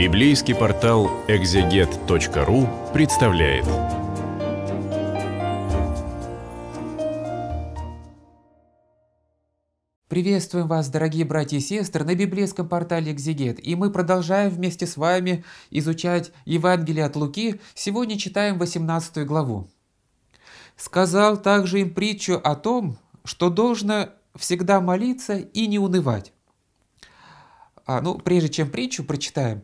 Библейский портал экзегет.ру представляет. Приветствуем вас, дорогие братья и сестры, на библейском портале «Экзегет». И мы продолжаем вместе с вами изучать Евангелие от Луки. Сегодня читаем 18 главу. «Сказал также им притчу о том, что должно всегда молиться и не унывать». А, ну, прежде чем притчу прочитаем,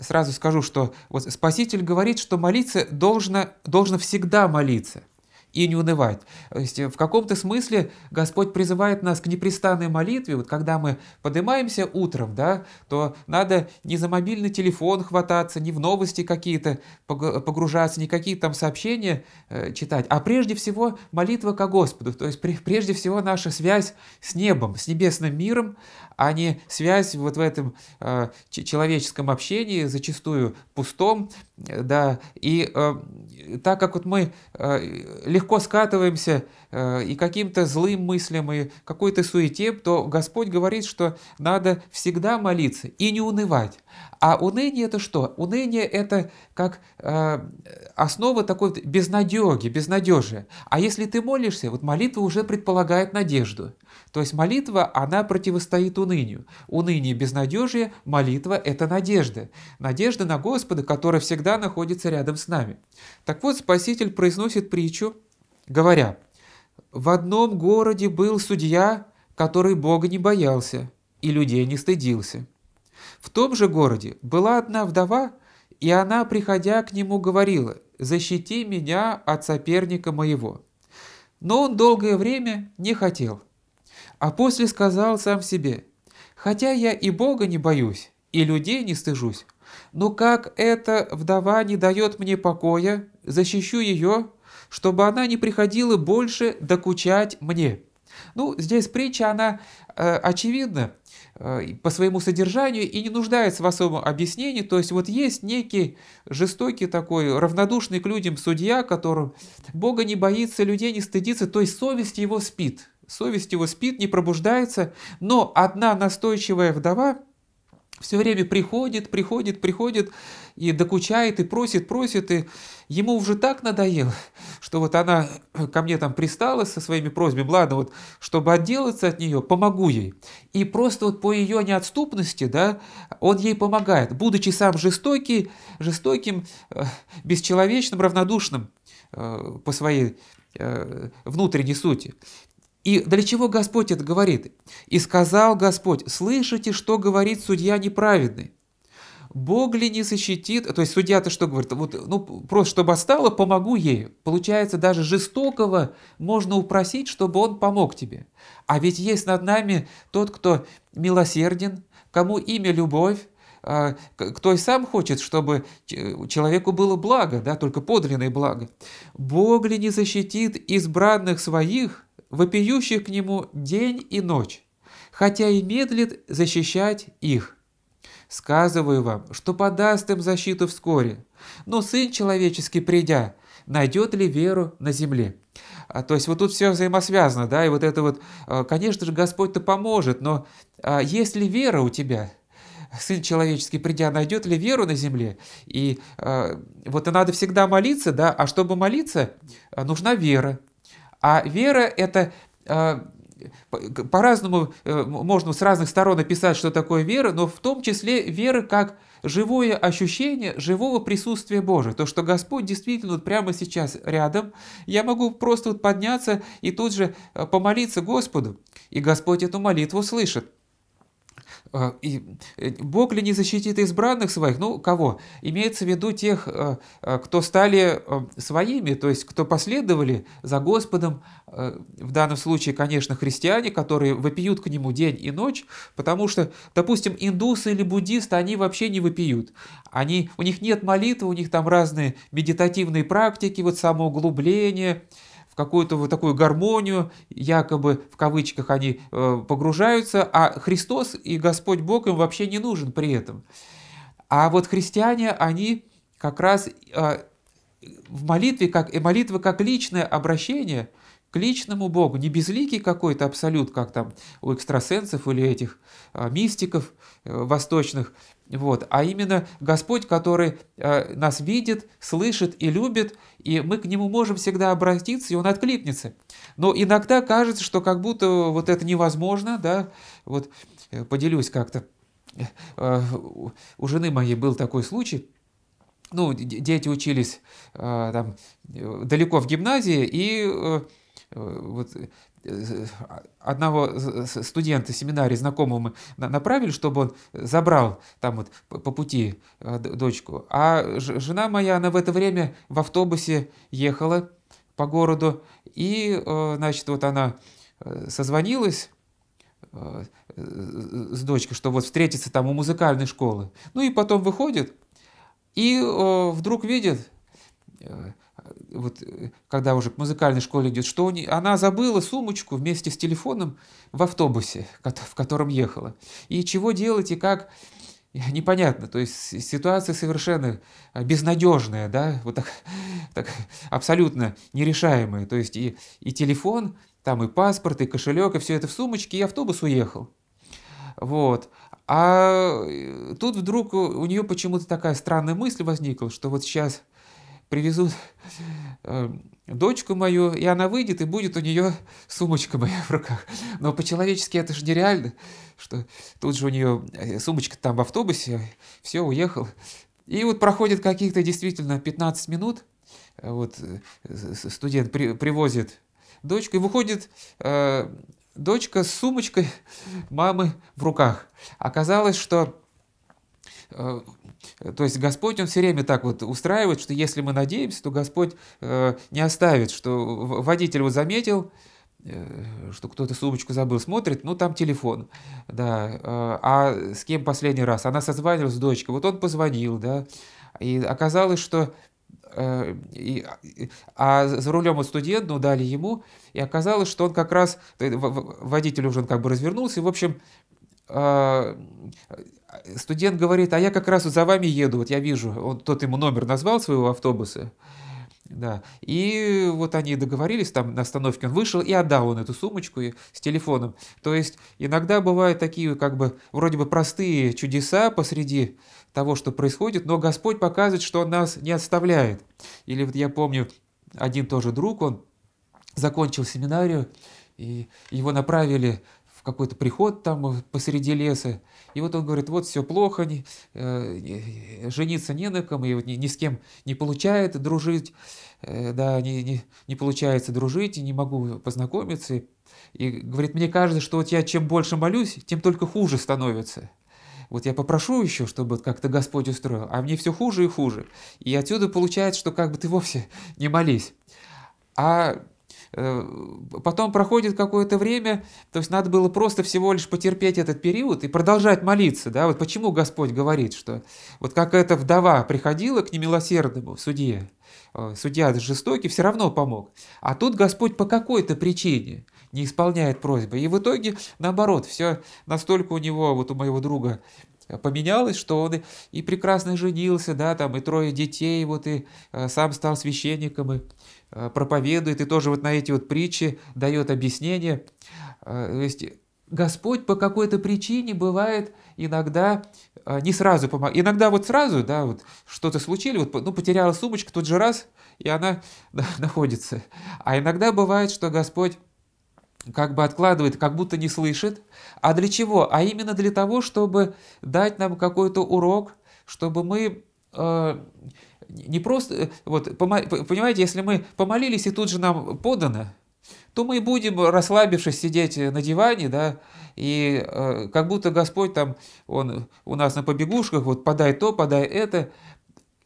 сразу скажу, что вот Спаситель говорит, что молиться должно, должно всегда молиться и не унывать. То есть э, в каком-то смысле Господь призывает нас к непрестанной молитве. Вот когда мы поднимаемся утром, да, то надо не за мобильный телефон хвататься, не в новости какие-то погружаться, не какие там сообщения э, читать, а прежде всего молитва ко Господу. То есть прежде всего наша связь с небом, с небесным миром, а не связь вот в этом э, человеческом общении, зачастую пустом, э, да, и э, так как вот мы э, легко скатываемся э, и каким-то злым мыслям, и какой-то суете, то Господь говорит, что надо всегда молиться и не унывать. А уныние это что? Уныние это как э, основа такой безнадеги, безнадежи. А если ты молишься, вот молитва уже предполагает надежду. То есть молитва, она противостоит унынию. Уныние безнадежие, молитва – это надежда. Надежда на Господа, который всегда находится рядом с нами. Так вот, Спаситель произносит притчу, говоря, «В одном городе был судья, который Бога не боялся и людей не стыдился». В том же городе была одна вдова, и она, приходя к нему, говорила «Защити меня от соперника моего». Но он долгое время не хотел. А после сказал сам себе «Хотя я и Бога не боюсь, и людей не стыжусь, но как эта вдова не дает мне покоя, защищу ее, чтобы она не приходила больше докучать мне». Ну, здесь притча, она э, очевидна, Э, по своему содержанию и не нуждается в особом объяснении. То есть вот есть некий жестокий такой, равнодушный к людям судья, которым Бога не боится, людей не стыдится, то есть совесть его спит. Совесть его спит, не пробуждается, но одна настойчивая вдова – все время приходит, приходит, приходит и докучает, и просит, просит, и ему уже так надоело, что вот она ко мне там пристала со своими просьбами, ладно, вот, чтобы отделаться от нее, помогу ей. И просто вот по ее неотступности, да, он ей помогает, будучи сам жестокий, жестоким, э, бесчеловечным, равнодушным э, по своей э, внутренней сути. И для чего Господь это говорит? «И сказал Господь, слышите, что говорит судья неправедный?» Бог ли не защитит, то есть судья-то что говорит, вот, ну, просто чтобы отстала, помогу ей. Получается, даже жестокого можно упросить, чтобы он помог тебе. А ведь есть над нами тот, кто милосерден, кому имя любовь, а, кто и сам хочет, чтобы человеку было благо, да, только подлинное благо. Бог ли не защитит избранных своих, вопиющих к нему день и ночь, хотя и медлит защищать их. Сказываю вам, что подаст им защиту вскоре, но Сын Человеческий придя, найдет ли веру на земле. А, то есть вот тут все взаимосвязано, да, и вот это вот, а, конечно же, Господь-то поможет, но а, есть ли вера у тебя? Сын человеческий, придя, найдет ли веру на земле? И э, вот и надо всегда молиться, да, а чтобы молиться, нужна вера. А вера – это а, по-разному э, можно с разных сторон описать, что такое вера, но в том числе вера как живое ощущение живого присутствия Божия, то, что Господь действительно вот прямо сейчас рядом, я могу просто вот подняться и тут же э, помолиться Господу, и Господь эту молитву слышит. Э, и э, Бог ли не защитит избранных своих? Ну, кого? Имеется в виду тех, э, кто стали своими, то есть кто последовали за Господом, в данном случае, конечно, христиане, которые выпьют к Нему день и ночь, потому что, допустим, индусы или буддисты, они вообще не выпьют. Они, у них нет молитвы, у них там разные медитативные практики, вот самоуглубление, какую-то вот такую гармонию, якобы в кавычках они э, погружаются, а Христос и Господь Бог им вообще не нужен при этом. А вот христиане, они как раз э, в молитве, как, и молитва как личное обращение к личному Богу, не безликий какой-то абсолют, как там у экстрасенсов или этих э, мистиков восточных, вот, а именно Господь, который нас видит, слышит и любит, и мы к нему можем всегда обратиться, и он откликнется. Но иногда кажется, что как будто вот это невозможно, да, вот э, поделюсь как-то. Э, у жены моей был такой случай, ну, дети учились э, там, далеко в гимназии, и Э, вот, э, э, одного студента семинарии знакомого мы направили, чтобы он забрал там вот по пути дочку. А жена моя, она в это время в автобусе ехала по городу, и, значит, вот она созвонилась с дочкой, что вот встретиться там у музыкальной школы. Ну и потом выходит, и вдруг видит, вот, э, когда уже к музыкальной школе идет, что у нее, она забыла сумочку вместе с телефоном в автобусе, в котором ехала. И чего делать и как, непонятно. То есть ситуация совершенно э, безнадежная, да, вот так, так абсолютно нерешаемая. То есть и, и телефон, там и паспорт, и кошелек, и все это в сумочке, и автобус уехал. Вот. А э, тут вдруг у нее почему-то такая странная мысль возникла, что вот сейчас привезут э, дочку мою, и она выйдет, и будет у нее сумочка моя в руках. Но по-человечески это же нереально, что тут же у нее э, сумочка там в автобусе, все, уехал. И вот проходит каких-то действительно 15 минут, э, вот студент при, привозит дочку, и выходит э, дочка с сумочкой мамы в руках. Оказалось, что Э, то есть Господь, Он все время так вот устраивает, что если мы надеемся, то Господь э, не оставит, что водитель вот заметил, э, что кто-то сумочку забыл, смотрит, ну там телефон, да, э, а с кем последний раз? Она созванивалась с дочкой, вот он позвонил, да, и оказалось, что э, и, а за рулем вот студент, ну, дали ему, и оказалось, что он как раз, водитель уже как бы развернулся, и, в общем, а, студент говорит, а я как раз за вами еду, вот я вижу, он, тот ему номер назвал своего автобуса, да. И вот они договорились, там на остановке он вышел и отдал он эту сумочку и, с телефоном. То есть иногда бывают такие как бы вроде бы простые чудеса посреди того, что происходит, но Господь показывает, что Он нас не отставляет. Или вот я помню, один тоже друг, он закончил семинарию, и его направили какой-то приход там посреди леса. И вот он говорит, вот все плохо, не, э, жениться не на ком, и вот ни, ни с кем не получает дружить, э, да, не, не, не получается дружить, и не могу познакомиться. и говорит, мне кажется, что вот я чем больше молюсь, тем только хуже становится. Вот я попрошу еще, чтобы как-то Господь устроил, а мне все хуже и хуже. И отсюда получается, что как бы ты вовсе не молись. А Э, потом проходит какое-то время, то есть надо было просто всего лишь потерпеть этот период и продолжать молиться, да, вот почему Господь говорит, что вот как эта вдова приходила к немилосердному судье, э, судья жестокий, все равно помог. А тут Господь по какой-то причине не исполняет просьбы. И в итоге, наоборот, все настолько у него, вот у моего друга, э, поменялось, что он и прекрасно женился, да, там, и трое детей, вот, и сам стал священником, и Э, проповедует и тоже вот на эти вот притчи дает объяснение. Э, то есть Господь по какой-то причине бывает иногда э, не сразу помогает. Иногда вот сразу, да, вот что-то случилось, вот, ну, потеряла сумочка тот же раз, и она находится. А иногда бывает, что Господь как бы откладывает, как будто не слышит. А для чего? А именно для того, чтобы дать нам какой-то урок, чтобы мы э, не просто, э, вот, понимаете, если мы помолились и тут же нам подано, то мы будем, расслабившись, сидеть э, на диване, да, и э, как будто Господь там, Он у нас на побегушках, вот подай то, подай это.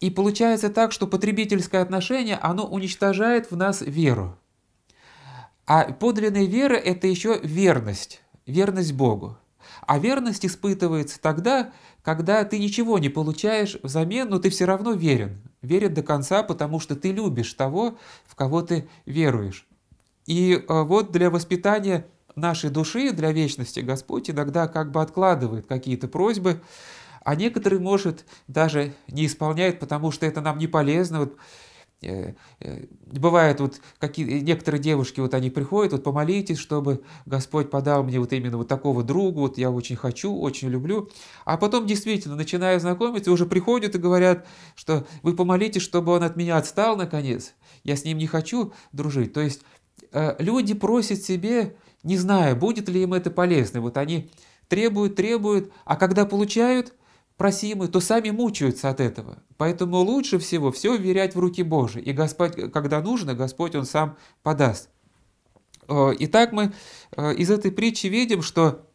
И получается так, что потребительское отношение, оно уничтожает в нас веру. А подлинная вера – это еще верность, верность Богу. А верность испытывается тогда, когда ты ничего не получаешь взамен, но ты все равно верен. Верен до конца, потому что ты любишь того, в кого ты веруешь. И э, вот для воспитания нашей души, для вечности Господь иногда как бы откладывает какие-то просьбы, а некоторые, может, даже не исполняет, потому что это нам не полезно. Вот Э, э, бывает вот какие э, некоторые девушки вот они приходят вот помолитесь чтобы Господь подал мне вот именно вот такого друга вот я очень хочу очень люблю а потом действительно начинаю знакомиться уже приходят и говорят что вы помолитесь чтобы он от меня отстал наконец я с ним не хочу дружить то есть люди просят себе не зная будет ли им это полезно вот они требуют требуют а когда получают просимы, то сами мучаются от этого. Поэтому лучше всего все верять в руки Божьи И Господь, когда нужно, Господь Он сам подаст. Э, итак, мы э, из этой притчи видим, что,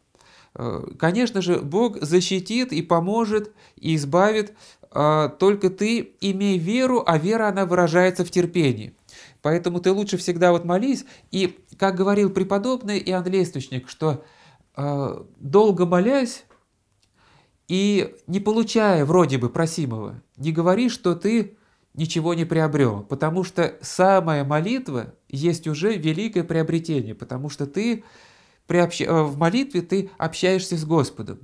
э, конечно же, Бог защитит и поможет, и избавит, только ты имей веру, а вера, она выражается в терпении. Поэтому ты лучше всегда вот молись. И, как говорил преподобный Иоанн Лестничник, что долго молясь, и не получая вроде бы просимого, не говори, что ты ничего не приобрел, потому что самая молитва есть уже великое приобретение, потому что ты приобщ... Э, в молитве ты общаешься с Господом.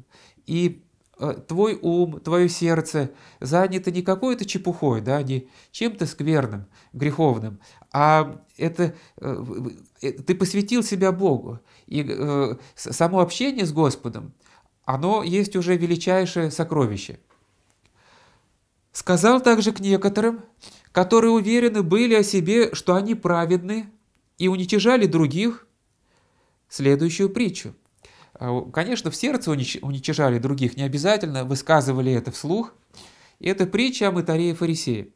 И э, твой ум, твое сердце занято не какой-то чепухой, да, не чем-то скверным, греховным, а это э, ты посвятил себя Богу. И само общение с Господом оно есть уже величайшее сокровище. Сказал также к некоторым, которые уверены были о себе, что они праведны, и уничижали других, следующую притчу. А, конечно, в сердце уничижали других, не обязательно высказывали это вслух. Это притча о мытаре и фарисее.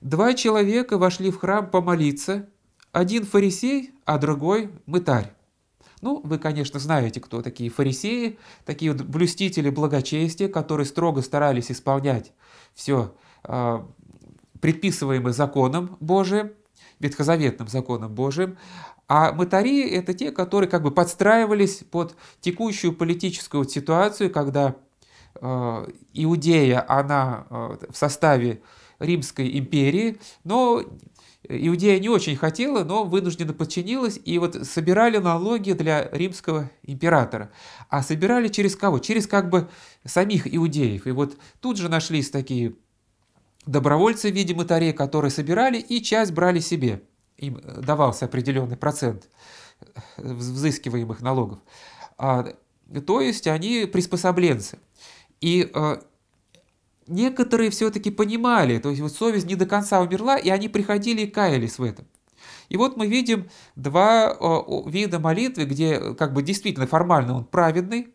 Два человека вошли в храм помолиться, один фарисей, а другой мытарь. Ну, вы, конечно, знаете, кто такие фарисеи, такие вот блюстители благочестия, которые строго старались исполнять все э, а, предписываемое законом Божиим, ветхозаветным законом Божиим, а мытари – это те, которые как бы подстраивались под текущую политическую ситуацию, когда э, Иудея, она э, в составе Римской империи, но Иудея не очень хотела, но вынужденно подчинилась, и вот собирали налоги для римского императора. А собирали через кого? Через как бы самих иудеев. И вот тут же нашлись такие добровольцы в виде мытарей, которые собирали и часть брали себе. Им давался определенный процент взыскиваемых налогов. А, то есть они приспособленцы. И э, некоторые все-таки понимали, то есть вот совесть не до конца умерла, и они приходили и каялись в этом. И вот мы видим два а, вида молитвы, где э, как бы действительно формально он праведный,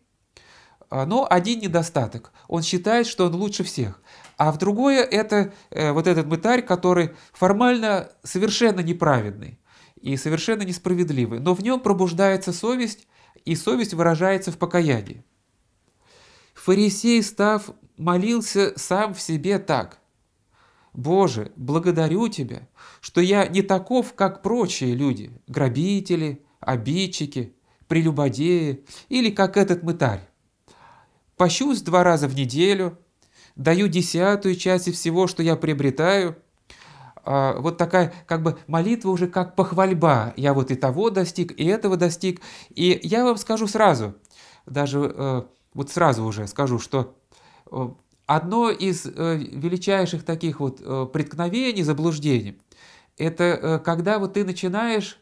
а, но один недостаток. Он считает, что он лучше всех. А в другое это э, вот этот мытарь, который формально совершенно неправедный и совершенно несправедливый, но в нем пробуждается совесть, и совесть выражается в покаянии. Фарисей, став молился сам в себе так. «Боже, благодарю Тебя, что я не таков, как прочие люди, грабители, обидчики, прелюбодеи или как этот мытарь. Пощусь два раза в неделю, даю десятую часть всего, что я приобретаю. А, вот такая как бы молитва уже как похвальба. Я вот и того достиг, и этого достиг. И я вам скажу сразу, даже э, вот сразу уже скажу, что Э, одно из э, величайших таких вот э, преткновений, заблуждений, это когда вот ты начинаешь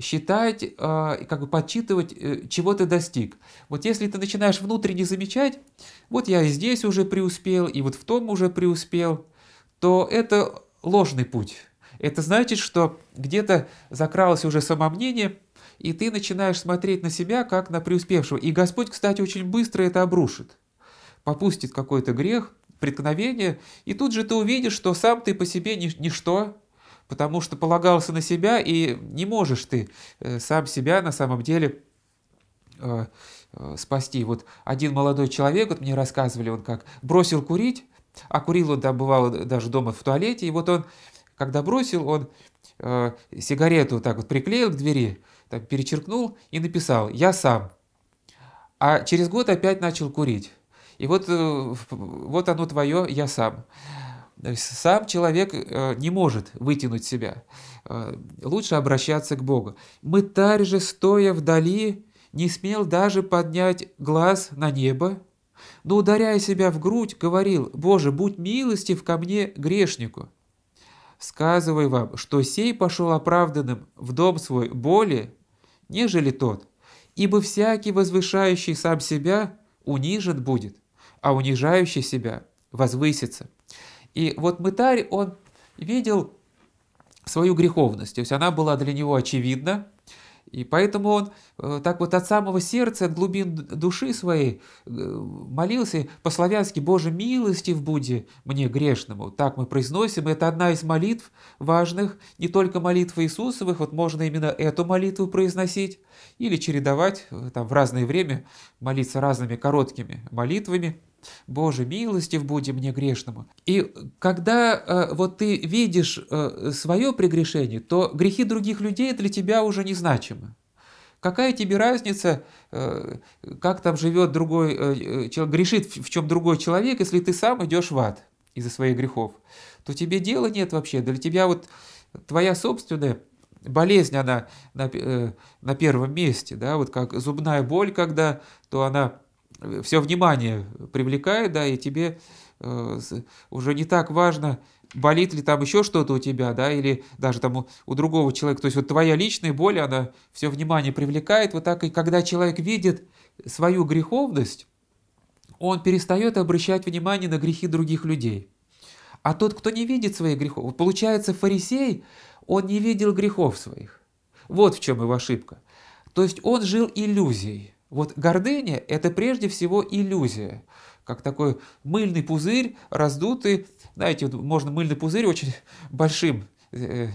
считать, как бы подсчитывать, чего ты достиг. Вот если ты начинаешь внутренне замечать, вот я и здесь уже преуспел, и вот в том уже преуспел, то это ложный путь. Это значит, что где-то закралось уже самомнение, и ты начинаешь смотреть на себя как на преуспевшего. И Господь, кстати, очень быстро это обрушит попустит какой-то грех, преткновение, и тут же ты увидишь, что сам ты по себе ничто, потому что полагался на себя, и не можешь ты э, сам себя на самом деле э, э, спасти. Вот один молодой человек, вот мне рассказывали, он как бросил курить, а курил он там бывало даже дома в туалете, и вот он, когда бросил, он э, сигарету вот так вот приклеил к двери, там перечеркнул и написал «Я сам». А через год опять начал курить. И вот, э, вот оно твое «я сам». Сам человек э, не может вытянуть себя. Э, лучше обращаться к Богу. Мытарь же, стоя вдали, не смел даже поднять глаз на небо, но, ударяя себя в грудь, говорил, «Боже, будь милостив ко мне, грешнику!» сказываю вам, что сей пошел оправданным в дом свой более, нежели тот, ибо всякий, возвышающий сам себя, унижен будет» а унижающий себя возвысится. И вот мытарь, он видел свою греховность, то есть она была для него очевидна, и поэтому он э, так вот от самого сердца, от глубин души своей э, молился по-славянски «Боже, милости в Будде мне грешному». Так мы произносим, это одна из молитв важных, не только молитвы Иисусовых, вот можно именно эту молитву произносить или чередовать э, там, в разное время, молиться разными короткими молитвами – Боже, милостив буди мне грешному. И когда э, вот ты видишь э, свое прегрешение, то грехи других людей для тебя уже незначимы. Какая тебе разница, э, как там живет другой э, э человек, грешит в чем другой человек, если ты сам идешь в ад из-за своих грехов, то тебе дела нет вообще. Для тебя вот твоя собственная болезнь, она на, э, на первом месте, да, вот как зубная боль, когда, то она все внимание привлекает, да, и тебе э, уже не так важно, болит ли там еще что-то у тебя, да, или даже там у, у другого человека. То есть вот твоя личная боль, она все внимание привлекает. Вот так и когда человек видит свою греховность, он перестает обращать внимание на грехи других людей. А тот, кто не видит своих грехов, получается фарисей, он не видел грехов своих. Вот в чем его ошибка. То есть он жил иллюзией. Вот гордыня – это прежде всего иллюзия, как такой мыльный пузырь, раздутый. Знаете, можно мыльный пузырь очень большим э, э,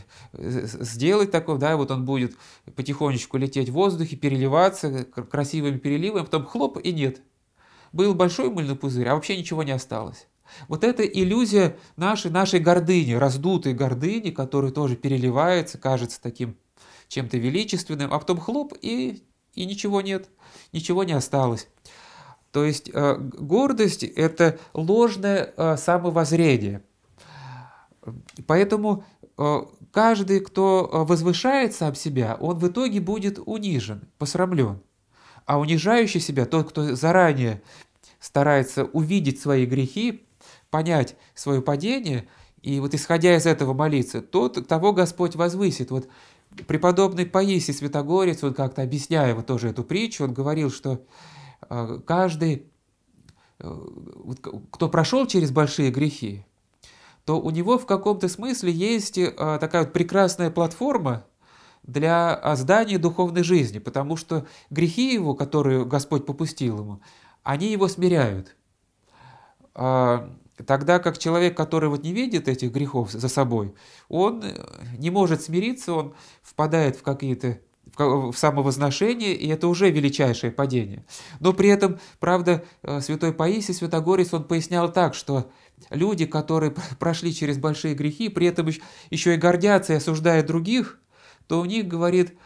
сделать такой, да, и вот он будет потихонечку лететь в воздухе, переливаться красивыми переливами, а потом хлоп и нет. Был большой мыльный пузырь, а вообще ничего не осталось. Вот это иллюзия нашей, нашей гордыни, раздутой гордыни, которая тоже переливается, кажется таким чем-то величественным, а потом хлоп и и ничего нет, ничего не осталось. То есть э, гордость – это ложное э, самовоззрение. Поэтому э, каждый, кто э, возвышает сам себя, он в итоге будет унижен, посрамлен. А унижающий себя, тот, кто заранее старается увидеть свои грехи, понять свое падение – и вот исходя из этого молиться, тот, того Господь возвысит. Вот преподобный Паисий Святогорец, он как-то объясняя вот тоже эту притчу, он говорил, что э, каждый, э, кто прошел через большие грехи, то у него в каком-то смысле есть э, такая вот прекрасная платформа для здания духовной жизни, потому что грехи его, которые Господь попустил ему, они его смиряют. А, Тогда как человек, который вот не видит этих грехов за собой, он э, не может смириться, он впадает в какие-то в самовозношение, и это уже величайшее падение. Но при этом, правда, э, святой Паисий Святогорец, он пояснял так, что люди, которые прошли через большие грехи, при этом еще и гордятся и осуждают других, то у них, говорит,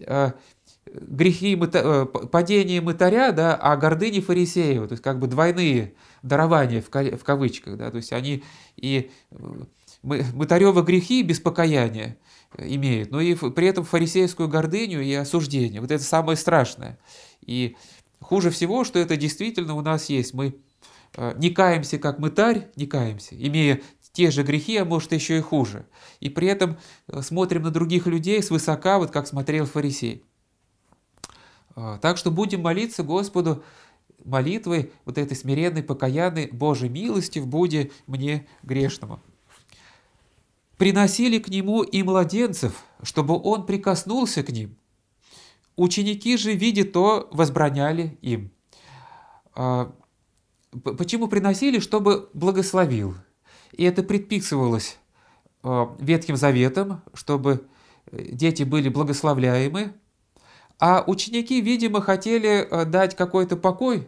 э, грехи мыта, э, падение мытаря, да, а гордыни фарисеева, то есть как бы двойные дарования в, кавычках, да, то есть они и э, мытаревы грехи без покаяния э, имеют, но и при этом фарисейскую гордыню и осуждение. Вот это самое страшное. И хуже всего, что это действительно у нас есть. Мы не каемся, как мытарь, не каемся, имея те же грехи, а может еще и хуже. И при этом смотрим на других людей свысока, вот как смотрел фарисей. А, так что будем молиться Господу молитвой вот этой смиренной, покаянной Божьей милости в Буде мне грешному. Приносили к нему и младенцев, чтобы он прикоснулся к ним. Ученики же, видя то, возбраняли им. А, почему приносили? Чтобы благословил. И это предписывалось а, Ветхим Заветом, чтобы э, дети были благословляемы, а ученики, видимо, хотели э, дать какой-то покой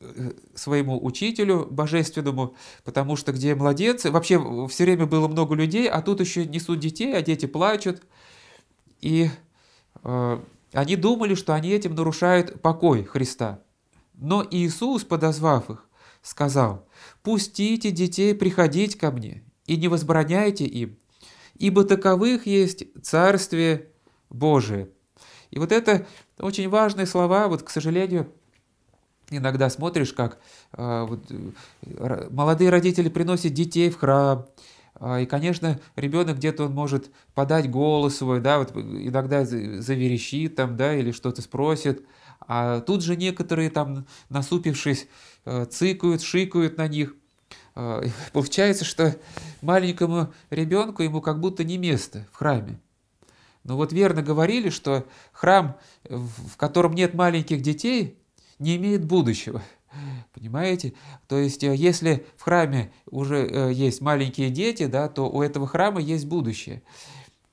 э, своему учителю божественному, потому что где младенцы, вообще все время было много людей, а тут еще несут детей, а дети плачут. И э, они думали, что они этим нарушают покой Христа. Но Иисус, подозвав их, сказал, «Пустите детей приходить ко мне, и не возбраняйте им, ибо таковых есть Царствие Божие». И вот это очень важные слова, вот, к сожалению, иногда смотришь, как э, вот, э, молодые родители приносят детей в храм, а, и, конечно, ребенок где-то он может подать голос свой, да, вот иногда заверещит там, да, или что-то спросит. А тут же некоторые там, насупившись, э, цыкают, шикают на них. А, и получается, что маленькому ребенку ему как будто не место в храме. Но вот верно говорили, что храм, в котором нет маленьких детей, не имеет будущего. Понимаете? То есть, э, если в храме уже э, есть маленькие дети, да, то у этого храма есть будущее.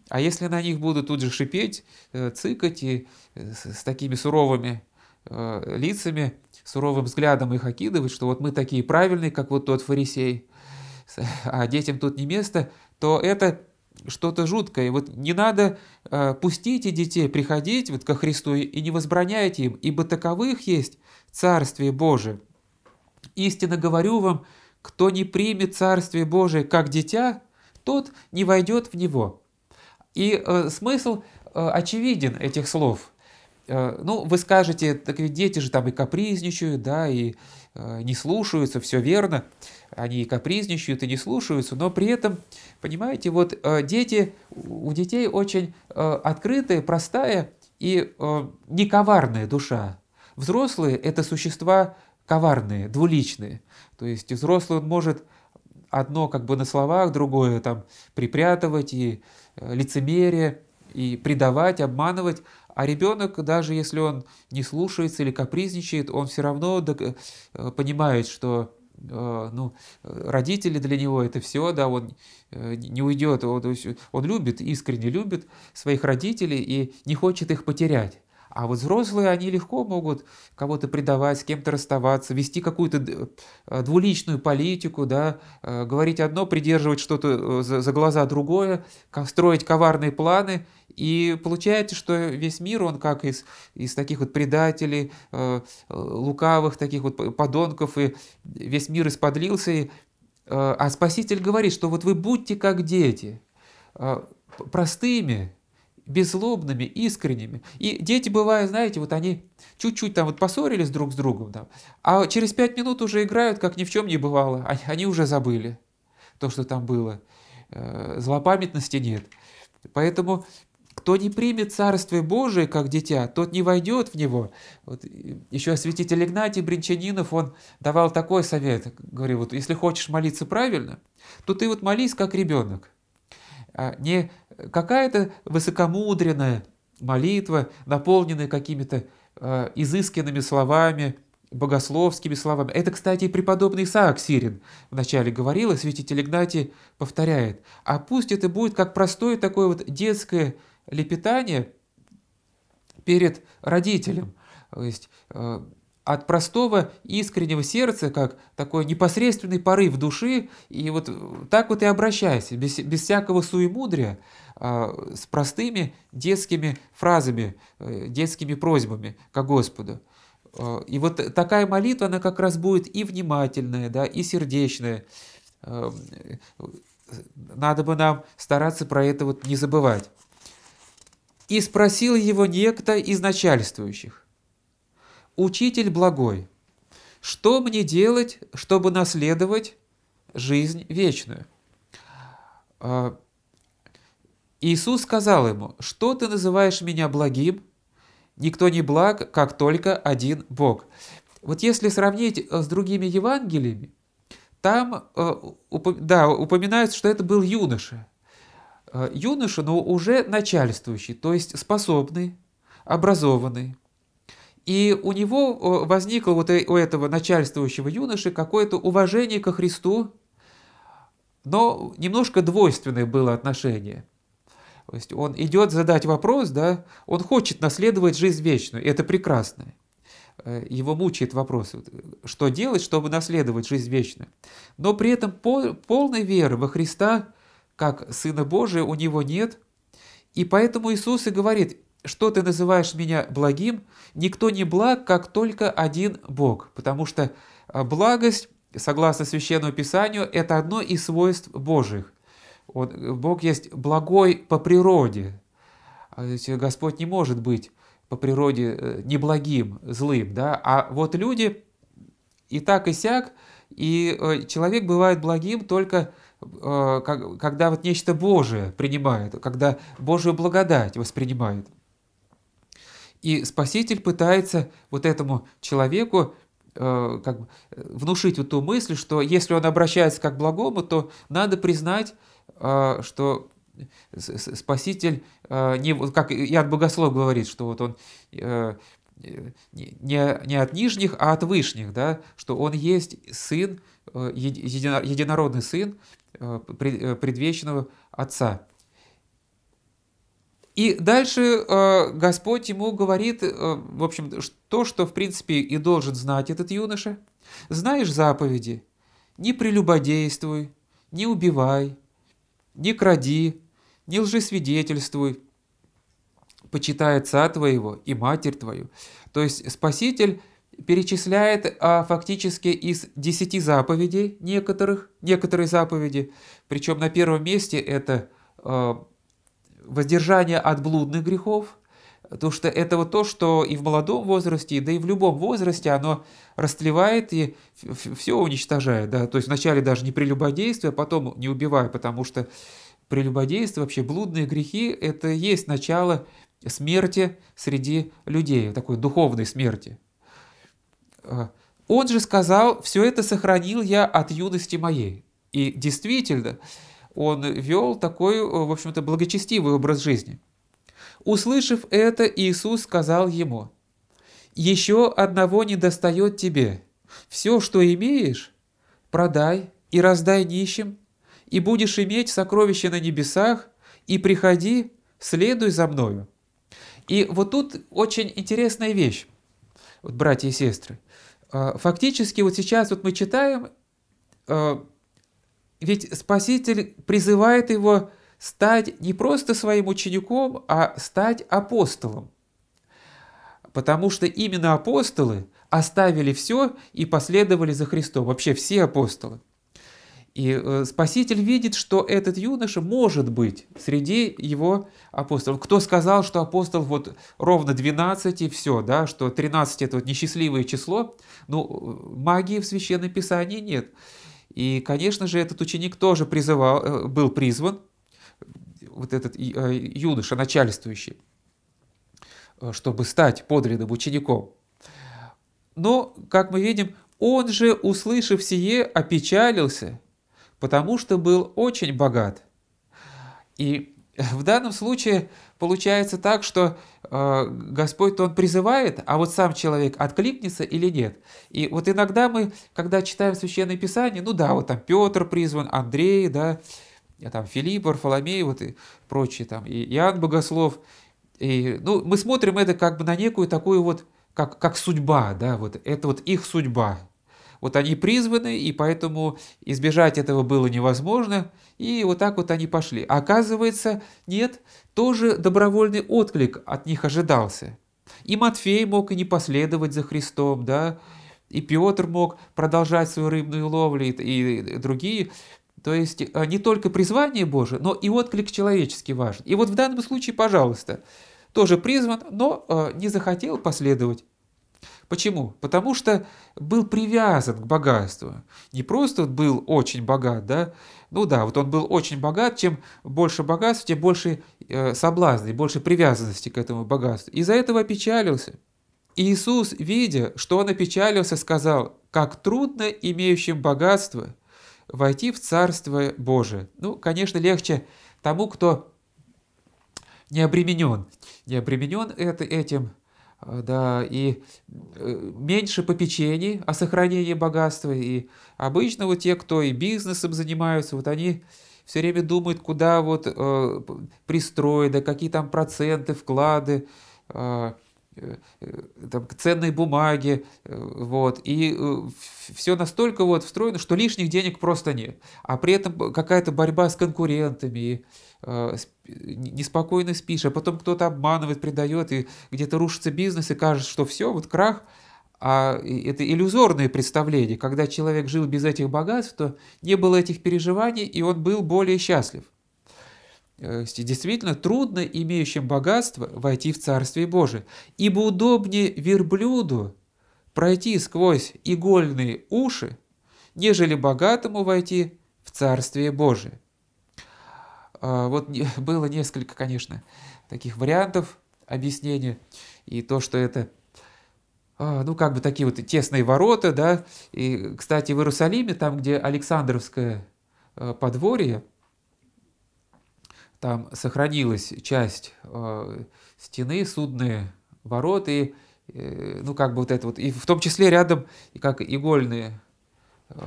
А если на них будут тут же шипеть, э, цыкать и с такими суровыми лицами, суровым взглядом их окидывать, что вот мы такие правильные, как вот тот фарисей, а детям тут не место, то это что-то жуткое. Вот не надо э, пустите детей приходить вот ко Христу и не возбраняйте им, ибо таковых есть Царствие Божие. Истинно говорю вам, кто не примет Царствие Божие как дитя, тот не войдет в него. И э, смысл э, очевиден этих слов – Э, ну, вы скажете, так ведь дети же там и капризничают, да, и э, не слушаются, все верно, они и капризничают, и не слушаются, но при этом, понимаете, вот э, дети, у детей очень открытая, простая и не коварная душа. Взрослые – это существа коварные, двуличные. То есть взрослый он может одно как бы на словах, другое там припрятывать и лицемерие, и предавать, обманывать, а ребенок, даже если он не слушается или капризничает, он все равно э, понимает, что э, ну, родители для него это все, да, он э, не уйдет, он, он любит, искренне любит своих родителей и не хочет их потерять. А вот взрослые, они легко могут кого-то предавать, с кем-то расставаться, вести какую-то э, двуличную политику, да, э, говорить одно, придерживать что-то э, за глаза другое, строить коварные планы. И получается, что весь мир, он как из, из таких вот предателей, лукавых таких вот подонков, и весь мир исподлился. И, а Спаситель говорит, что вот вы будьте как дети, простыми, беззлобными, искренними. И дети бывают, знаете, вот они чуть-чуть там вот поссорились друг с другом, да, а через пять минут уже играют, как ни в чем не бывало. Они, они уже забыли то, что там было. Э, злопамятности нет. Поэтому кто не примет Царствие Божие как дитя, тот не войдет в него. Вот э, еще святитель Игнатий Бринчанинов, он давал такой совет, говорил, вот если хочешь молиться правильно, то ты вот молись как ребенок. А не какая-то высокомудренная молитва, наполненная какими-то э, изысканными словами, богословскими словами. Это, кстати, и преподобный Исаак Сирин вначале говорил, и святитель Игнатий повторяет. А пусть это будет как простое такое вот детское лепетание перед родителем. То есть э, от простого искреннего сердца, как такой непосредственный порыв души, и вот э, так вот и обращайся, без, без всякого суемудрия, а, с простыми детскими фразами, э, детскими просьбами к Господу. Э, и вот такая молитва, она как раз будет и внимательная, да, и сердечная. Эм, надо бы нам стараться про это вот не забывать. «И спросил его некто из начальствующих, «Учитель благой, что мне делать, чтобы наследовать жизнь вечную?» а, Иисус сказал ему, «Что ты называешь меня благим? Никто не благ, как только один Бог». Вот если сравнить э, с другими Евангелиями, там э, да, упоминается, что это был юноша. Э, юноша, но уже начальствующий, то есть способный, образованный. И у него э, возникло вот э, у этого начальствующего юноши какое-то уважение ко Христу, но немножко двойственное было отношение. То есть он идет задать вопрос, да, он хочет наследовать жизнь вечную, и это прекрасно. Э, его мучает вопрос, что делать, чтобы наследовать жизнь вечную. Но при этом полной веры во Христа, как Сына Божия, у него нет. И поэтому Иисус и говорит, что ты называешь меня благим, никто не благ, как только один Бог, потому что а, благость, согласно Священному Писанию, это одно из свойств Божьих. Он, э, Бог есть благой по природе. А Господь не может быть по природе э, неблагим, злым. Да? А вот люди и так, и сяк, и э, человек бывает благим только когда вот нечто Божие принимает, когда Божию благодать воспринимает. И Спаситель пытается вот этому человеку э, как бы, внушить вот ту мысль, что если он обращается как к благому, то надо признать, э, что Спаситель, э, не, как Иоанн Богослов говорит, что вот он э, не, не от нижних, а от вышних, да, что он есть сын, э, единородный сын э, э, предвечного Отца. И дальше э, Господь ему говорит, э, в общем, то, что, в принципе, и должен знать этот юноша. Знаешь заповеди? Не прелюбодействуй, не убивай, не кради, не лжесвидетельствуй, почитай отца твоего и матерь твою. То есть Спаситель перечисляет а, фактически из десяти заповедей некоторых, некоторые заповеди, причем на первом месте это э, воздержание от блудных грехов, то что это вот то, что и в молодом возрасте, да и в любом возрасте оно растлевает и все уничтожает, да, то есть вначале даже не прелюбодействие, потом не убивая, потому что прелюбодейство, вообще блудные грехи, это есть начало смерти среди людей, такой духовной смерти. А, Он же сказал, все это сохранил я от юности моей. И действительно, он вел такой, э, в общем-то, благочестивый образ жизни. Услышав это, Иисус сказал ему, «Еще одного не достает тебе. Все, что имеешь, продай и раздай нищим, и будешь иметь сокровища на небесах, и приходи, следуй за мною». И вот тут очень интересная вещь, вот, братья и сестры. А, фактически вот сейчас вот мы читаем э, ведь Спаситель призывает его стать не просто своим учеником, а стать апостолом. Потому что именно апостолы оставили все и последовали за Христом. Вообще все апостолы. И э, Спаситель видит, что этот юноша может быть среди его апостолов. Кто сказал, что апостол вот ровно 12 и все, да, что 13 это вот несчастливое число, ну, э, магии в Священном Писании нет. И, конечно же, этот ученик тоже призывал, э, был призван, вот этот э, юноша, начальствующий, э, чтобы стать подлинным учеником. Но, как мы видим, он же, услышав сие, опечалился, потому что был очень богат. И в данном случае получается так, что э, Господь-то Он призывает, а вот сам человек откликнется или нет. И вот иногда мы, когда читаем Священное Писание, ну да, вот там Петр призван, Андрей, да, э, там Филипп, Варфоломей, вот и прочие там, и Иоанн Богослов. И, ну, мы смотрим это как бы на некую такую вот, как, как судьба, да, вот это вот их судьба, вот они призваны, и поэтому избежать этого было невозможно, и вот так вот они пошли. А оказывается, нет, тоже добровольный отклик от них ожидался. И Матфей мог и не последовать за Христом, да, и Петр мог продолжать свою рыбную ловлю, и другие. То есть э, не только призвание Божие, но и отклик человеческий важен. И вот в данном случае, пожалуйста, тоже призван, но э, не захотел последовать Почему? Потому что был привязан к богатству. Не просто был очень богат, да? Ну да, вот он был очень богат, чем больше богатства, тем больше э, соблазна больше привязанности к этому богатству. Из-за этого опечалился. Иисус, видя, что он опечалился, сказал, как трудно имеющим богатство войти в Царство Божие. Ну, конечно, легче тому, кто не обременен, не обременен это, этим, а, да, и э, меньше попечений о сохранении богатства. И обычно вот те, кто и бизнесом занимаются, вот они все время думают, куда вот э, пристроить, да какие там проценты, вклады, а, э, э, там, ценные бумаги, э, вот, и все настолько вот встроено, что лишних денег просто нет, а при этом какая-то борьба с конкурентами, с неспокойно спишь, а потом кто-то обманывает, предает, и где-то рушится бизнес, и кажется, что все, вот крах. А это иллюзорное представление. Когда человек жил без этих богатств, то не было этих переживаний, и он был более счастлив. Э, действительно, трудно имеющим богатство войти в Царствие Божие, ибо удобнее верблюду пройти сквозь игольные уши, нежели богатому войти в Царствие Божие. А, вот было несколько, конечно, таких вариантов объяснения. И то, что это, а, ну, как бы такие вот тесные ворота, да. И, кстати, в Иерусалиме, там, где Александровское а, подворье, там сохранилась часть стены, судные ворота, и, э, ну, как бы вот это вот, и в том числе рядом, как игольные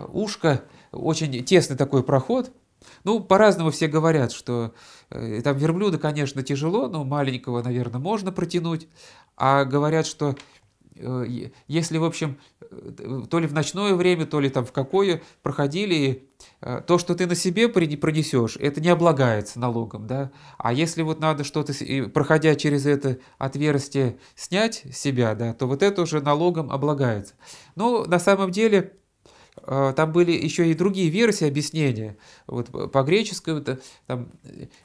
ушко, очень тесный такой проход – ну, по-разному все говорят, что э, там верблюда, конечно, тяжело, но маленького, наверное, можно протянуть. А говорят, что э, если, в общем, э, то ли в ночное время, то ли там в какое проходили, э, то, что ты на себе пронесешь, это не облагается налогом, да. А если вот надо что-то, проходя через это отверстие, снять с себя, да, то вот это уже налогом облагается. Но на самом деле а, там были еще и другие версии объяснения. Вот по-греческому там,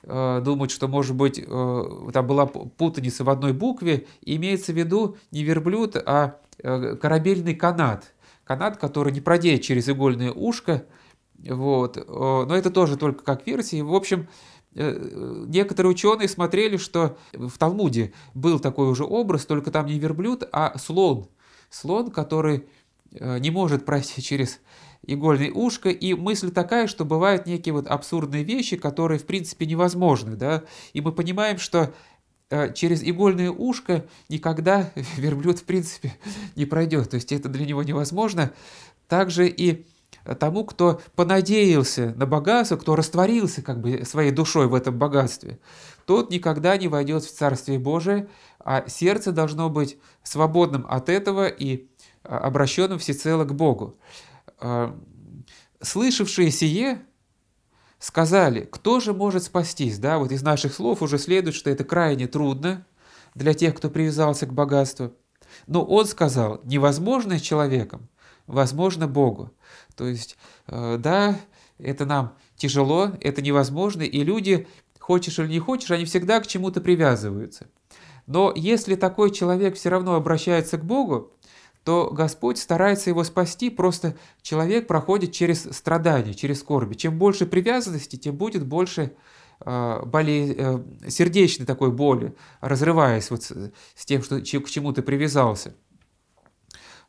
а, думают, что, может быть, а, там была путаница в одной букве, имеется в виду не верблюд, а э, корабельный канат. Канат, который не продеет через игольное ушко. Вот. Но это тоже только как версии. В общем, э, некоторые ученые смотрели, что в Талмуде был такой уже образ, только там не верблюд, а слон. Слон, который Э, не может пройти через игольное ушко, и мысль такая, что бывают некие вот абсурдные вещи, которые в принципе невозможны, да, и мы понимаем, что э, через игольное ушко никогда верблюд в принципе не пройдет, то есть это для него невозможно. Также и тому, кто понадеялся на богатство, кто растворился как бы своей душой в этом богатстве, тот никогда не войдет в Царствие Божие, а сердце должно быть свободным от этого и а, обращенным всецело к Богу. А, слышавшие сие сказали, кто же может спастись? Да, вот из наших слов уже следует, что это крайне трудно для тех, кто привязался к богатству. Но он сказал, невозможное человеком, возможно Богу. То есть, а, да, это нам тяжело, это невозможно, и люди, хочешь или не хочешь, они всегда к чему-то привязываются. Но если такой человек все равно обращается к Богу, то Господь старается его спасти, просто человек проходит через страдания, через скорби. Чем больше привязанности, тем будет больше а, боли, э, сердечной такой боли, разрываясь вот с тем, что, к чему ты привязался.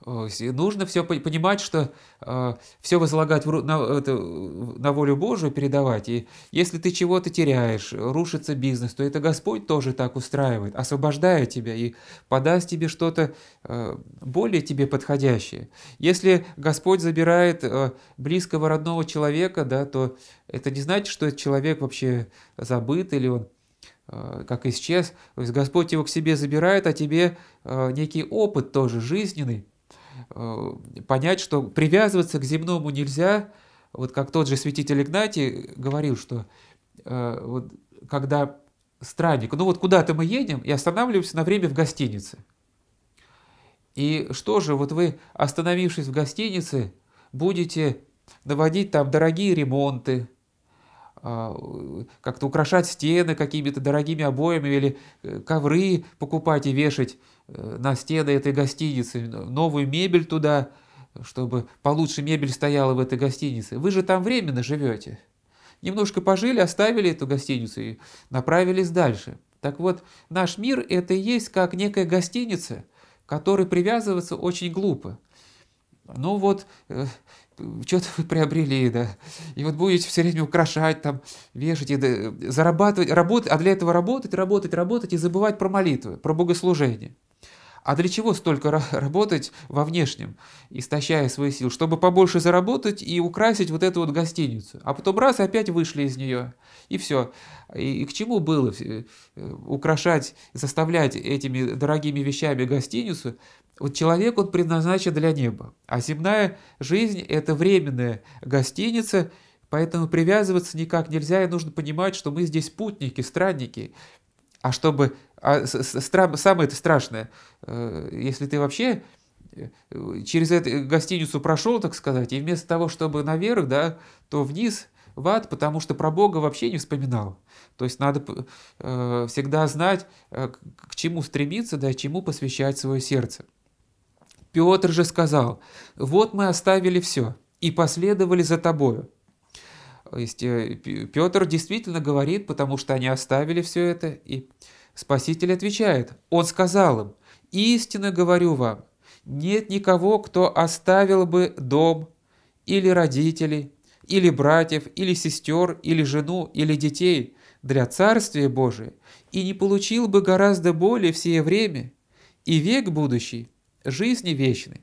Нужно все понимать, что э, все возлагать в, на, это, на волю Божию, передавать. И если ты чего-то теряешь, рушится бизнес, то это Господь тоже так устраивает, освобождая тебя и подаст тебе что-то э, более тебе подходящее. Если Господь забирает э, близкого родного человека, да, то это не значит, что этот человек вообще забыт или он э, как исчез. То есть Господь его к себе забирает, а тебе э, некий опыт тоже жизненный, Э, понять, что привязываться к земному нельзя. Вот как тот же святитель Игнатий говорил, что э, вот, когда странник, ну вот куда-то мы едем и останавливаемся на время в гостинице. И что же, вот вы, остановившись в гостинице, будете наводить там дорогие ремонты, а, как-то украшать стены какими-то дорогими обоями или ковры покупать и вешать Э, на стены этой гостиницы, новую мебель туда, чтобы получше мебель стояла в этой гостинице. Вы же там временно живете. Немножко пожили, оставили эту гостиницу и направились дальше. Так вот, наш мир – это и есть как некая гостиница, к которой привязываться очень глупо. Ну вот, э, что-то вы приобрели, да, и вот будете все время украшать, там, вешать, и, да, зарабатывать, работать, а для этого работать, работать, работать и забывать про молитвы, про богослужение. А для чего столько работать во внешнем, истощая свои силы? Чтобы побольше заработать и украсить вот эту вот гостиницу. А потом раз, опять вышли из нее. И все. И, и к чему было э, украшать, заставлять этими дорогими вещами гостиницу? Вот человек, он предназначен для неба. А земная жизнь – это временная гостиница, Поэтому привязываться никак нельзя, и нужно понимать, что мы здесь путники, странники. А чтобы а самое это страшное, э, если ты вообще э, через эту гостиницу прошел, так сказать, и вместо того, чтобы наверх, да, то вниз в ад, потому что про Бога вообще не вспоминал. То есть надо э, всегда знать, э, к чему стремиться, да, чему посвящать свое сердце. Петр же сказал, вот мы оставили все и последовали за тобою. То есть э, Петр действительно говорит, потому что они оставили все это и Спаситель отвечает, Он сказал им, «Истинно говорю вам, нет никого, кто оставил бы дом, или родителей, или братьев, или сестер, или жену, или детей для Царствия Божия, и не получил бы гораздо более все время, и век будущий, жизни вечной».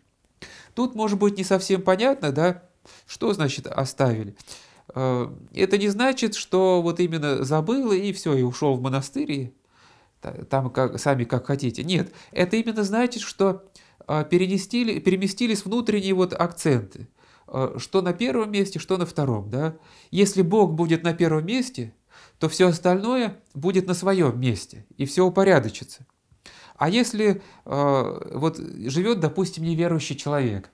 Тут, может быть, не совсем понятно, да, что значит «оставили». Э, это не значит, что вот именно забыл и все, и ушел в монастырь, там как, сами как хотите. Нет, это именно значит, что а, перенестили, переместились внутренние вот акценты, а, что на первом месте, что на втором. Да? Если Бог будет на первом месте, то все остальное будет на своем месте, и все упорядочится. А если а, вот живет, допустим, неверующий человек,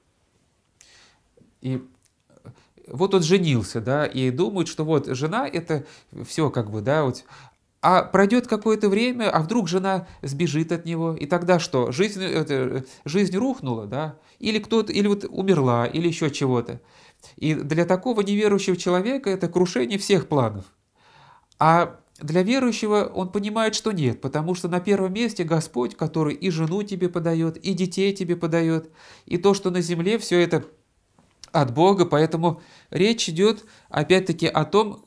и вот он женился, да, и думает, что вот жена это все как бы, да, вот а пройдет какое-то время, а вдруг жена сбежит от него, и тогда что? Жизнь, это, жизнь рухнула, да? Или кто-то, или вот умерла, или еще чего-то. И для такого неверующего человека это крушение всех планов. А для верующего он понимает, что нет, потому что на первом месте Господь, который и жену тебе подает, и детей тебе подает, и то, что на земле, все это от Бога, поэтому речь идет опять-таки о том,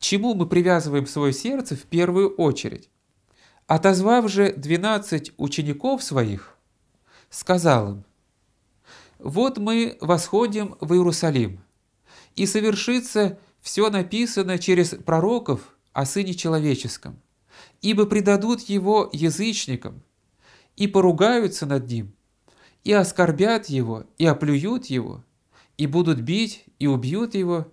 чему мы привязываем свое сердце в первую очередь. Отозвав же двенадцать учеников своих, сказал им, «Вот мы восходим в Иерусалим, и совершится все написано через пророков о Сыне Человеческом, ибо предадут его язычникам, и поругаются над ним, и оскорбят его, и оплюют его, и будут бить, и убьют его,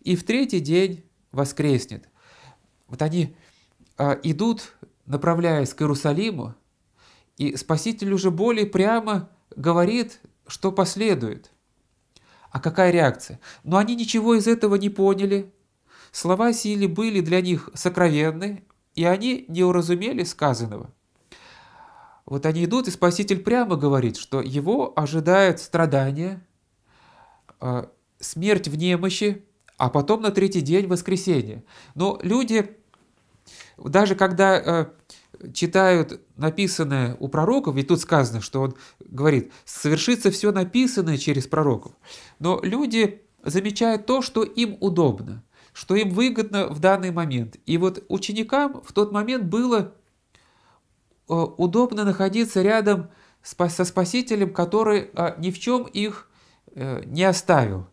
и в третий день воскреснет. Вот они а, идут, направляясь к Иерусалиму, и Спаситель уже более прямо говорит, что последует. А какая реакция? Но они ничего из этого не поняли. Слова сили были для них сокровенны, и они не уразумели сказанного. Вот они идут, и Спаситель прямо говорит, что его ожидают страдания, а, смерть в немощи, а потом на третий день воскресенье. Но люди, даже когда э, читают написанное у пророков, ведь тут сказано, что он говорит, совершится все написанное через пророков, но люди замечают то, что им удобно, что им выгодно в данный момент. И вот ученикам в тот момент было э, удобно находиться рядом со Спасителем, который э, ни в чем их не оставил.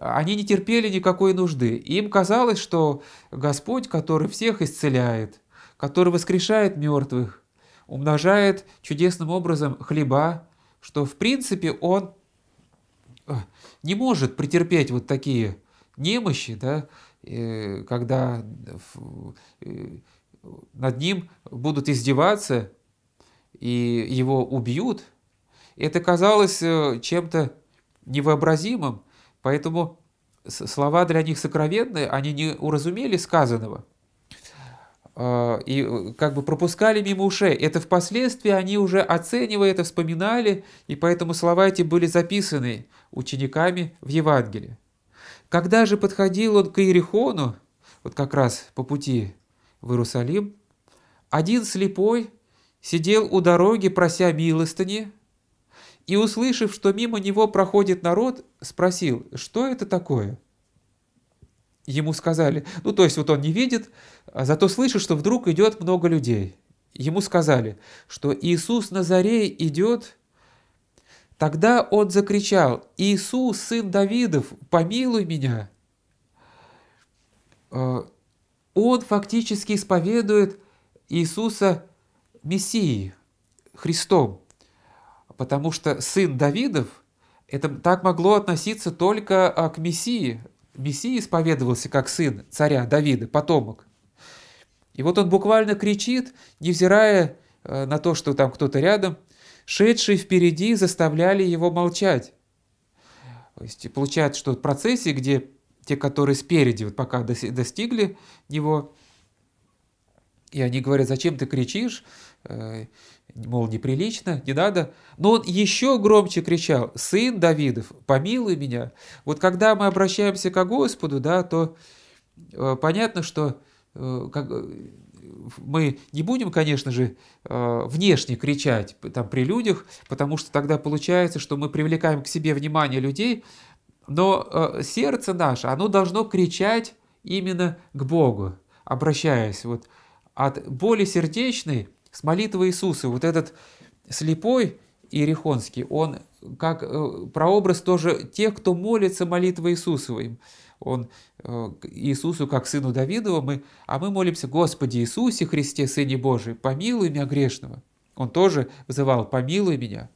Они не терпели никакой нужды. Им казалось, что Господь, который всех исцеляет, который воскрешает мертвых, умножает чудесным образом хлеба, что в принципе он э, не может претерпеть вот такие немощи, да, э, когда э, над ним будут издеваться и его убьют. Это казалось чем-то невообразимым, Поэтому слова для них сокровенные, они не уразумели сказанного а, и э, как бы пропускали мимо ушей. Это впоследствии они уже оценивая это, вспоминали, и поэтому слова эти были записаны учениками в Евангелии. Когда же подходил он к Иерихону, вот как раз по пути в Иерусалим, один слепой сидел у дороги, прося милостыни, и, услышав, что мимо него проходит народ, спросил, что это такое. Ему сказали, ну то есть вот он не видит, а зато слышит, что вдруг идет много людей. Ему сказали, что Иисус Назарей идет... Тогда он закричал, «Иисус, сын Давидов, помилуй меня!» а, Он фактически исповедует Иисуса Мессией, Христом потому что сын Давидов, это так могло относиться только а, к Мессии. Мессия исповедовался как сын царя Давида, потомок. И вот он буквально кричит, невзирая а, на то, что там кто-то рядом, шедшие впереди заставляли его молчать. То есть получается, что в процессе, где те, которые спереди, вот пока достигли него, и они говорят, зачем ты кричишь, э, мол, неприлично, не надо. Но он еще громче кричал, «Сын Давидов, помилуй меня». Вот когда мы обращаемся к Господу, да, то э, понятно, что э, как, э, мы не будем, конечно же, э, внешне кричать там при людях, потому что тогда получается, что мы привлекаем к себе внимание людей, но э, сердце наше, оно должно кричать именно к Богу, обращаясь вот от боли сердечной с молитвы Иисуса вот этот слепой Иерихонский, он как э, прообраз тоже тех, кто молится молитвой Иисусовой. Он э, Иисусу как сыну Давидова, мы, а мы молимся «Господи Иисусе Христе, Сыне Божий, помилуй меня грешного». Он тоже вызывал «помилуй меня».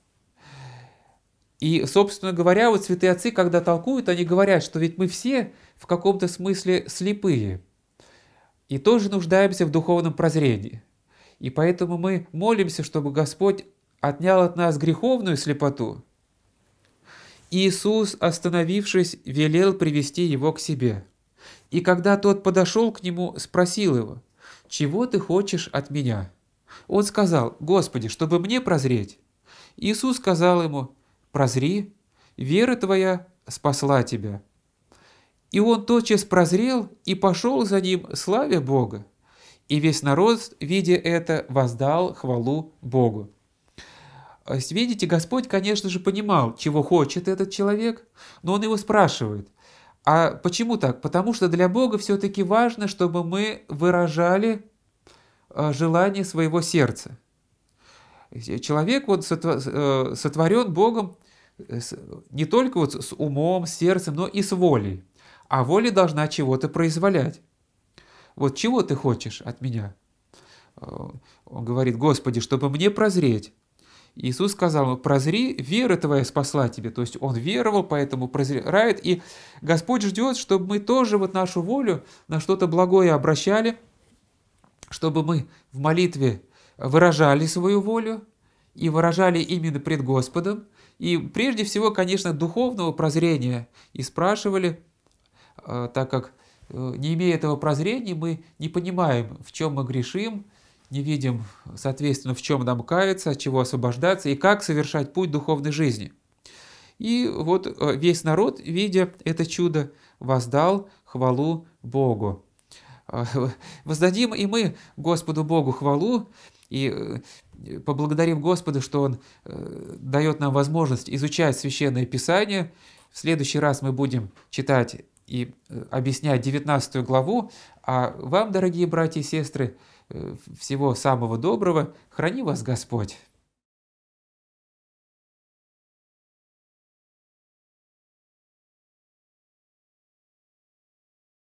И, собственно говоря, вот святые отцы, когда толкуют, они говорят, что ведь мы все в каком-то смысле слепые и тоже нуждаемся в духовном прозрении – и поэтому мы молимся, чтобы Господь отнял от нас греховную слепоту. Иисус, остановившись, велел привести его к себе. И когда тот подошел к нему, спросил его, «Чего ты хочешь от меня?» Он сказал, «Господи, чтобы мне прозреть». Иисус сказал ему, «Прозри, вера твоя спасла тебя». И он тотчас прозрел и пошел за ним, славя Бога. И весь народ, видя это, воздал хвалу Богу. А видите, Господь, конечно же, понимал, чего хочет этот человек, но он его спрашивает. А почему так? Потому что для Бога все-таки важно, чтобы мы выражали а, желание своего сердца. Человек вот э, сотворен Богом э, не только вот с умом, с сердцем, но и с волей. А воля должна чего-то произволять вот чего ты хочешь от меня? Э, он говорит, Господи, чтобы мне прозреть. Иисус сказал, прозри, вера твоя спасла тебе. То есть он веровал, поэтому прозревает. И Господь ждет, чтобы мы тоже вот нашу волю на что-то благое обращали, чтобы мы в молитве выражали свою волю и выражали именно пред Господом. И прежде всего, конечно, духовного прозрения и спрашивали, э, так как Э, не имея этого прозрения, мы не понимаем, в чем мы грешим, не видим, соответственно, в чем нам каяться, от чего освобождаться и как совершать путь духовной жизни. И вот э, весь народ, видя это чудо, воздал хвалу Богу. Э, воздадим и мы Господу Богу хвалу и поблагодарим Господа, что Он дает нам возможность изучать Священное Писание. В следующий раз мы будем читать и э, объясняя 19 главу, а вам, дорогие братья и сестры, э, всего самого доброго, храни вас Господь.